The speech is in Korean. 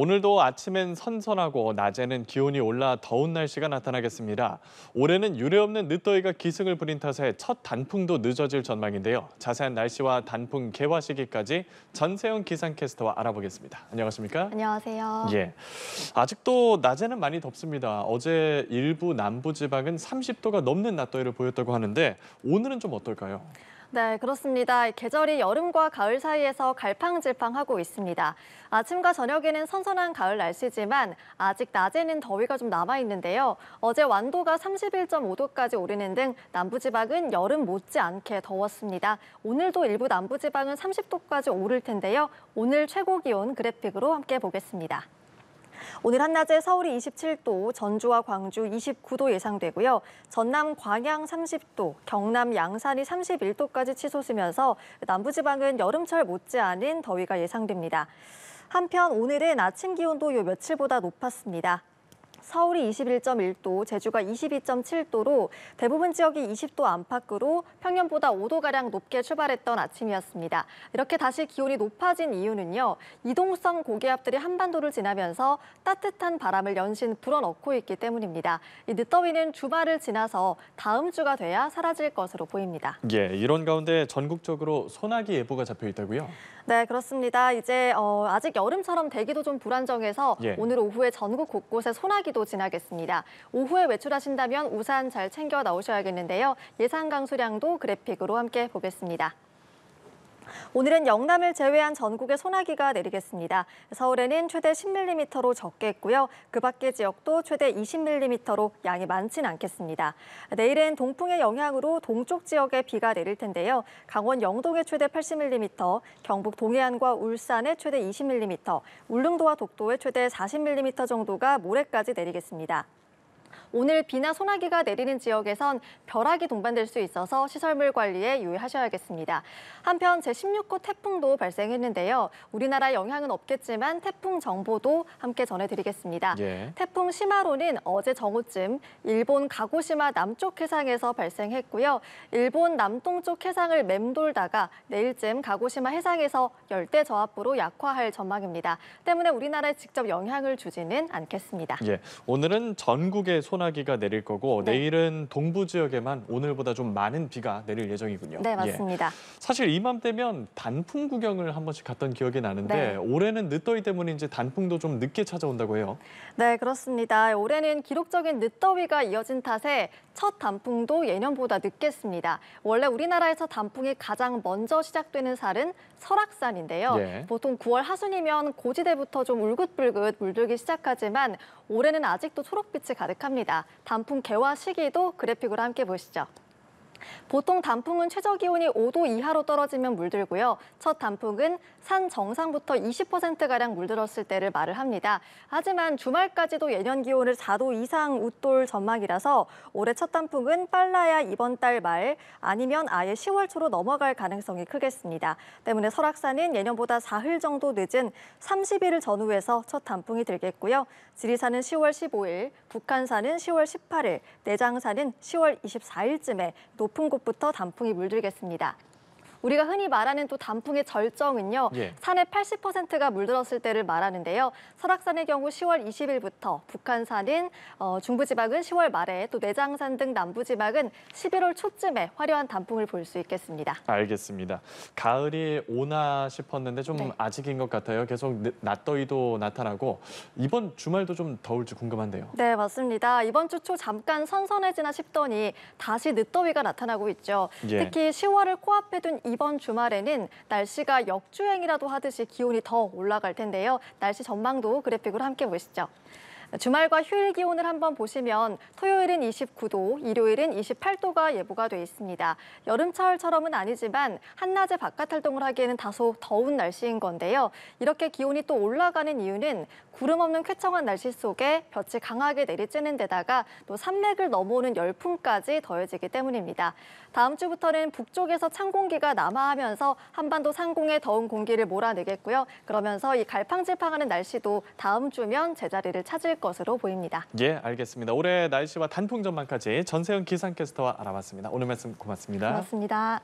오늘도 아침엔 선선하고 낮에는 기온이 올라 더운 날씨가 나타나겠습니다. 올해는 유례없는 늦더위가 기승을 부린 탓에 첫 단풍도 늦어질 전망인데요. 자세한 날씨와 단풍 개화 시기까지 전세영 기상캐스터와 알아보겠습니다. 안녕하십니까? 안녕하세요. 예. 아직도 낮에는 많이 덥습니다. 어제 일부 남부 지방은 30도가 넘는 낮더위를 보였다고 하는데 오늘은 좀 어떨까요? 네, 그렇습니다. 계절이 여름과 가을 사이에서 갈팡질팡하고 있습니다. 아침과 저녁에는 선선한 가을 날씨지만 아직 낮에는 더위가 좀 남아 있는데요. 어제 완도가 31.5도까지 오르는 등 남부지방은 여름 못지않게 더웠습니다. 오늘도 일부 남부지방은 30도까지 오를 텐데요. 오늘 최고 기온 그래픽으로 함께 보겠습니다. 오늘 한낮에 서울이 27도, 전주와 광주 29도 예상되고요. 전남 광양 30도, 경남 양산이 31도까지 치솟으면서 남부지방은 여름철 못지않은 더위가 예상됩니다. 한편 오늘은 아침 기온도 요 며칠보다 높았습니다. 서울이 21.1도, 제주가 22.7도로 대부분 지역이 20도 안팎으로 평년보다 5도가량 높게 출발했던 아침이었습니다. 이렇게 다시 기온이 높아진 이유는요. 이동성 고기압들이 한반도를 지나면서 따뜻한 바람을 연신 불어넣고 있기 때문입니다. 이 늦더위는 주말을 지나서 다음 주가 돼야 사라질 것으로 보입니다. 예, 이런 가운데 전국적으로 소나기 예보가 잡혀 있다고요? 네, 그렇습니다. 이제 어, 아직 여름처럼 대기도 좀 불안정해서 예. 오늘 오후에 전국 곳곳에 소나기도 1 0도 지나겠습니다. 오후에 외출하신다면 우산 잘 챙겨 나오셔야겠는데요. 예상 강수량도 그래픽으로 함께 보겠습니다. 오늘은 영남을 제외한 전국에 소나기가 내리겠습니다. 서울에는 최대 10mm로 적겠고요. 그 밖의 지역도 최대 20mm로 양이 많진 않겠습니다. 내일은 동풍의 영향으로 동쪽 지역에 비가 내릴 텐데요. 강원 영동에 최대 80mm, 경북 동해안과 울산에 최대 20mm, 울릉도와 독도에 최대 40mm 정도가 모레까지 내리겠습니다. 오늘 비나 소나기가 내리는 지역에선 벼락이 동반될 수 있어서 시설물 관리에 유의하셔야겠습니다. 한편 제16호 태풍도 발생했는데요. 우리나라 영향은 없겠지만 태풍 정보도 함께 전해드리겠습니다. 예. 태풍 시마로는 어제 정오쯤 일본 가고시마 남쪽 해상에서 발생했고요. 일본 남동쪽 해상을 맴돌다가 내일쯤 가고시마 해상에서 열대 저압부로 약화할 전망입니다. 때문에 우리나라에 직접 영향을 주지는 않겠습니다. 예. 오늘은 전국의 소나 기 소나기가 내릴 거고 네. 내일은 동부 지역에만 오늘보다 좀 많은 비가 내릴 예정이군요. 네, 예. 맞습니다. 예. 사실 이맘때면 단풍 구경을 한 번씩 갔던 기억이 나는데 네. 올해는 늦더위 때문에 이제 단풍도 좀 늦게 찾아온다고 해요. 네, 그렇습니다. 올해는 기록적인 늦더위가 이어진 탓에 첫 단풍도 예년보다 늦겠습니다. 원래 우리나라에서 단풍이 가장 먼저 시작되는 살은 설악산인데요. 예. 보통 9월 하순이면 고지대부터 좀 울긋불긋 물들기 시작하지만 올해는 아직도 초록빛이 가득합니다. 있습니다. 단풍 개화 시기도 그래픽으로 함께 보시죠. 보통 단풍은 최저 기온이 5도 이하로 떨어지면 물들고요. 첫 단풍은 산 정상부터 20%가량 물들었을 때를 말을 합니다. 하지만 주말까지도 예년 기온을 4도 이상 웃돌 전망이라서 올해 첫 단풍은 빨라야 이번 달 말 아니면 아예 10월 초로 넘어갈 가능성이 크겠습니다. 때문에 설악산은 예년보다 사흘 정도 늦은 30일 전후에서 첫 단풍이 들겠고요. 지리산은 10월 15일, 북한산은 10월 18일, 내장산은 10월 24일쯤에 높은 높은 곳부터 단풍이 물들겠습니다. 우리가 흔히 말하는 또 단풍의 절정은요. 예. 산의 80%가 물들었을 때를 말하는데요. 설악산의 경우 10월 20일부터 북한산인 어, 중부지방은 10월 말에 또 내장산 등 남부지방은 11월 초쯤에 화려한 단풍을 볼 수 있겠습니다. 알겠습니다. 가을이 오나 싶었는데 좀 네. 아직인 것 같아요. 계속 낮더위도 나타나고 이번 주말도 좀 더울지 궁금한데요. 네, 맞습니다. 이번 주 초 잠깐 선선해지나 싶더니 다시 늦더위가 나타나고 있죠. 예. 특히 10월을 코앞에 둔 이번 주말에는 날씨가 역주행이라도 하듯이 기온이 더 올라갈 텐데요. 날씨 전망도 그래픽으로 함께 보시죠. 주말과 휴일 기온을 한번 보시면 토요일은 29도, 일요일은 28도가 예보가 돼 있습니다. 여름철처럼은 아니지만 한낮에 바깥 활동을 하기에는 다소 더운 날씨인 건데요. 이렇게 기온이 또 올라가는 이유는 구름 없는 쾌청한 날씨 속에 볕이 강하게 내리쬐는 데다가 또 산맥을 넘어오는 열풍까지 더해지기 때문입니다. 다음 주부터는 북쪽에서 찬 공기가 남하하면서 한반도 상공에 더운 공기를 몰아내겠고요. 그러면서 이 갈팡질팡하는 날씨도 다음 주면 제자리를 찾을 것으로 보입니다. 예, 알겠습니다. 올해 날씨와 단풍 전망까지 전세현 기상캐스터와 알아봤습니다. 오늘 말씀 고맙습니다. 고맙습니다.